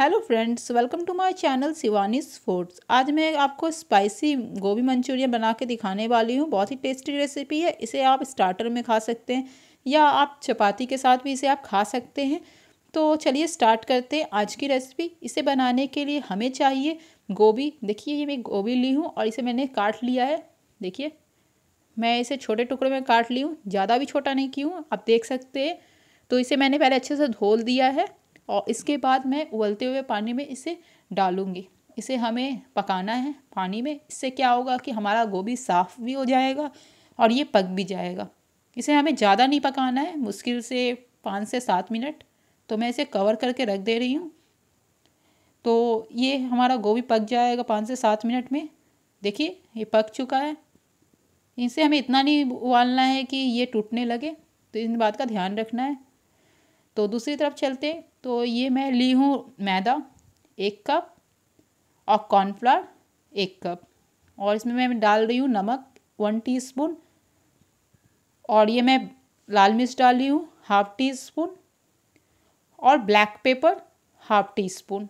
hello friends welcome to my channel Shivani foods आज मैं आपको स्पाइसी गोभी मंचूरियन बना के दिखाने वाली हूँ बहुत ही टेस्टी रेसिपी है इसे आप स्टार्टर में खा सकते हैं या आप चपाती के साथ भी इसे आप खा सकते हैं तो चलिए स्टार्ट करते हैं आज की रेसिपी इसे बनाने के लिए हमें चाहिए गोभी देखिए ये मैं गोभी ली हूँ और इसे मैंने काट लिया है देखिए मैं इसे छोटे टुकड़े में काट ली हूँ ज़्यादा भी छोटा नहीं की हूँ आप देख सकते हैं तो इसे मैंने पहले अच्छे से धोल दिया है और इसके बाद मैं उबलते हुए पानी में इसे डालूंगी इसे हमें पकाना है पानी में इससे क्या होगा कि हमारा गोभी साफ़ भी हो जाएगा और ये पक भी जाएगा इसे हमें ज़्यादा नहीं पकाना है मुश्किल से पाँच से सात मिनट तो मैं इसे कवर करके रख दे रही हूँ तो ये हमारा गोभी पक जाएगा पाँच से सात मिनट में देखिए ये पक चुका है इसे हमें इतना नहीं उबालना है कि ये टूटने लगे तो इन बात का ध्यान रखना है तो दूसरी तरफ चलते तो ये मैं ली हूँ मैदा एक कप और कॉर्नफ्लावर एक कप और इसमें मैं डाल रही हूँ नमक वन टीस्पून और ये मैं लाल मिर्च डाल रही हूँ हाफ टी स्पून और black pepper half teaspoon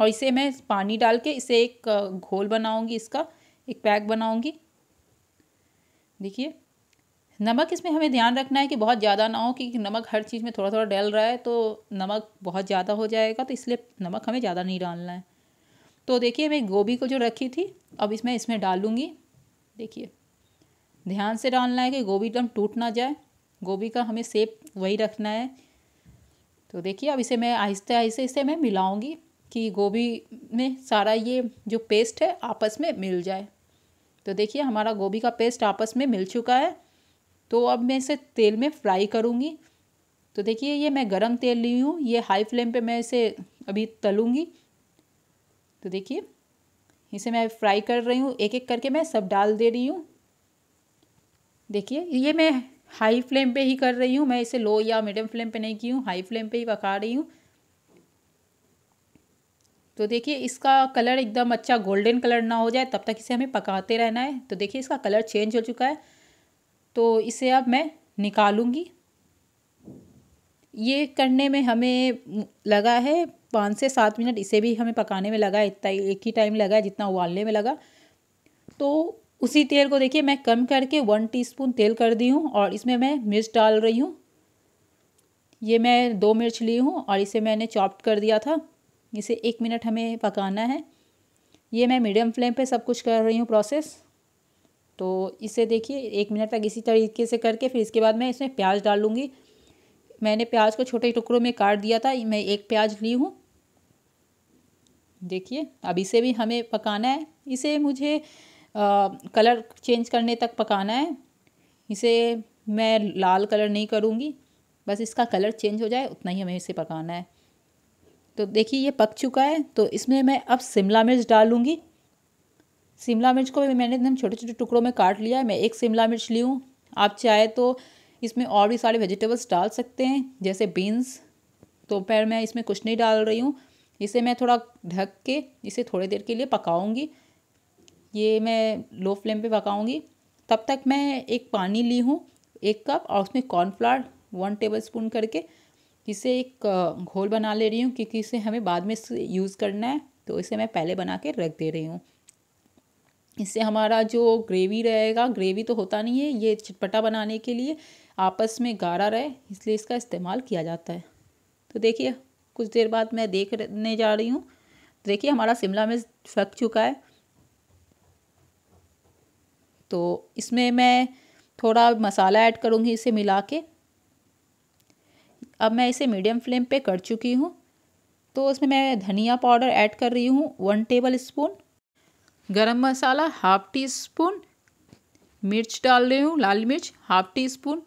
और इसे मैं पानी डाल के इसे एक घोल बनाऊँगी इसका एक पैक बनाऊँगी देखिए नमक इसमें हमें ध्यान रखना है कि बहुत ज़्यादा ना हो क्योंकि नमक हर चीज़ में थोड़ा थोड़ा डल रहा है तो नमक बहुत ज़्यादा हो जाएगा तो इसलिए नमक हमें ज़्यादा नहीं डालना है तो देखिए मैं गोभी को जो रखी थी अब इसमें इसमें डालूँगी देखिए ध्यान से डालना है कि गोभी एकदम टूट ना जाए गोभी का हमें सेप वही रखना है तो देखिए अब इसे मैं आहिस्ते आहिस्ते इसे मैं मिलाऊँगी कि गोभी में सारा ये जो पेस्ट है आपस में मिल जाए तो देखिए हमारा गोभी का पेस्ट आपस में मिल चुका है तो अब मैं इसे तेल में फ्राई करूँगी तो देखिए ये मैं गरम तेल ली हूँ ये हाई फ्लेम पे मैं इसे अभी तलूँगी तो देखिए इसे मैं फ्राई कर रही हूँ एक एक करके मैं सब डाल दे रही हूँ देखिए ये मैं हाई फ्लेम पे ही कर रही हूँ मैं इसे लो या मीडियम फ्लेम पे नहीं की हूँ हाई फ्लेम पे ही पका रही हूँ तो देखिए इसका कलर एकदम अच्छा गोल्डन कलर ना हो जाए तब तक इसे हमें पकाते रहना है तो देखिए इसका कलर चेंज हो चुका है तो इसे अब मैं निकालूंगी ये करने में हमें लगा है पाँच से सात मिनट इसे भी हमें पकाने में लगा इतना एक ही टाइम लगा जितना उबालने में लगा तो उसी तेल को देखिए मैं कम करके वन टीस्पून तेल कर दी हूँ और इसमें मैं मिर्च डाल रही हूँ ये मैं दो मिर्च ली हूँ और इसे मैंने चॉप्ट कर दिया था इसे एक मिनट हमें पकाना है ये मैं मीडियम फ्लेम पे सब कुछ कर रही हूँ प्रोसेस तो इसे देखिए एक मिनट तक इसी तरीके से करके फिर इसके बाद मैं इसमें प्याज डाल लूँगी मैंने प्याज को छोटे टुकड़ों में काट दिया था मैं एक प्याज ली हूँ देखिए अब इसे भी हमें पकाना है इसे मुझे आ, कलर चेंज करने तक पकाना है इसे मैं लाल कलर नहीं करूँगी बस इसका कलर चेंज हो जाए उतना ही हमें इसे पकाना है तो देखिए ये पक चुका है तो इसमें मैं अब शिमला मिर्च डालूँगी शिमला मिर्च को भी मैंने एकदम छोटे छोटे टुकड़ों में काट लिया है मैं एक शिमला मिर्च ली हूँ आप चाहे तो इसमें और भी सारे वेजिटेबल्स डाल सकते हैं जैसे बीन्स तो पैर मैं इसमें कुछ नहीं डाल रही हूँ इसे मैं थोड़ा ढक के इसे थोड़ी देर के लिए पकाऊँगी ये मैं लो फ्लेम पर पकाऊँगी तब तक मैं एक पानी ली हूँ एक कप और उसमें कॉर्नफ्लावर वन टेबल स्पून करके इसे एक घोल बना ले रही हूँ क्योंकि इसे हमें बाद में यूज़ करना है तो इसे मैं पहले बना के रख दे रही हूँ इससे हमारा जो ग्रेवी रहेगा ग्रेवी तो होता नहीं है ये चटपटा बनाने के लिए आपस में गाढ़ा रहे इसलिए इसका इस्तेमाल किया जाता है तो देखिए कुछ देर बाद मैं देखने जा रही हूँ तो देखिए हमारा शिमला मिर्च फक चुका है तो इसमें मैं थोड़ा मसाला ऐड करूँगी इसे मिला के अब मैं इसे मीडियम फ्लेम पे कर चुकी हूँ तो उसमें मैं धनिया पाउडर ऐड कर रही हूँ वन टेबल स्पून गरम मसाला हाफ टी स्पून मिर्च डाल रही हूँ लाल मिर्च हाफ टी स्पून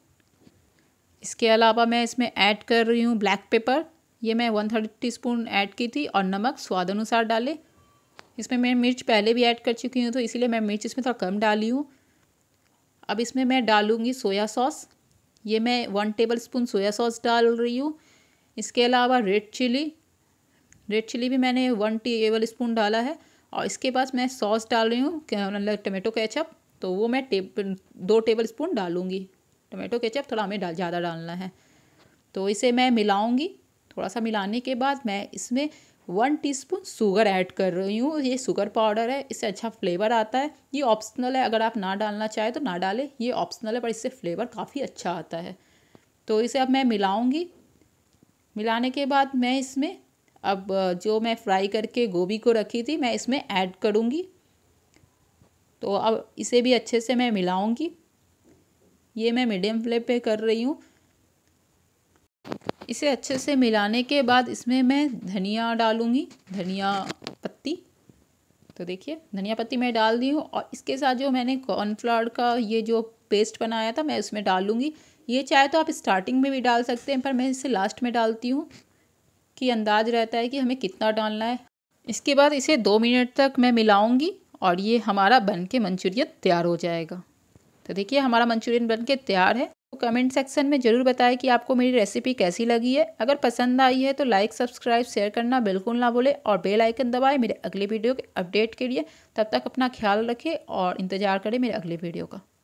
इसके अलावा मैं इसमें ऐड कर रही हूँ ब्लैक पेपर ये मैं one third teaspoon add की थी और नमक स्वाद अनुसार डाले इसमें मैं मिर्च पहले भी ऐड कर चुकी हूँ तो इसीलिए मैं मिर्च इसमें थोड़ा कम डाली हूँ अब इसमें मैं डालूँगी सोया सॉस ये मैं one tablespoon soya sauce डाल रही हूँ इसके अलावा रेड चिली रेड चिली भी मैंने वन टेबल स्पून डाला है और इसके बाद मैं सॉस डाल रही हूँ मतलब टमाटो केचप तो वो मैं टेब दो टेबल स्पून डालूँगी टमेटो केचप थोड़ा हमें डाल ज़्यादा डालना है तो इसे मैं मिलाऊँगी थोड़ा सा मिलाने के बाद मैं इसमें वन टीस्पून शुगर ऐड कर रही हूँ ये शुगर पाउडर है इससे अच्छा फ्लेवर आता है ये ऑप्शनल है अगर आप ना डालना चाहें तो ना डालें ये ऑप्शनल है पर इससे फ्लेवर काफ़ी अच्छा आता है तो इसे अब मैं मिलाऊँगी मिलाने के बाद मैं इसमें अब जो मैं फ्राई करके गोभी को रखी थी मैं इसमें ऐड करूँगी तो अब इसे भी अच्छे से मैं मिलाऊँगी ये मैं मीडियम फ्लेम पे कर रही हूँ इसे अच्छे से मिलाने के बाद इसमें मैं धनिया डालूँगी धनिया पत्ती तो देखिए धनिया पत्ती मैं डाल दी हूँ और इसके साथ जो मैंने कॉर्नफ्लावर का ये जो पेस्ट बनाया था मैं उसमें डालूँगी ये चाहे तो आप स्टार्टिंग में भी डाल सकते हैं पर मैं इसे लास्ट में डालती हूँ कि अंदाज रहता है कि हमें कितना डालना है इसके बाद इसे दो मिनट तक मैं मिलाऊंगी और ये हमारा बन के मंचूरियन तैयार हो जाएगा तो देखिए हमारा मंचूरियन बन के तैयार है तो कमेंट सेक्शन में ज़रूर बताएं कि आपको मेरी रेसिपी कैसी लगी है अगर पसंद आई है तो लाइक सब्सक्राइब शेयर करना बिल्कुल ना भूलें और बेल आइकन दबाएं मेरे अगले वीडियो के अपडेट के लिए तब तक अपना ख्याल रखें और इंतज़ार करें मेरे अगले वीडियो का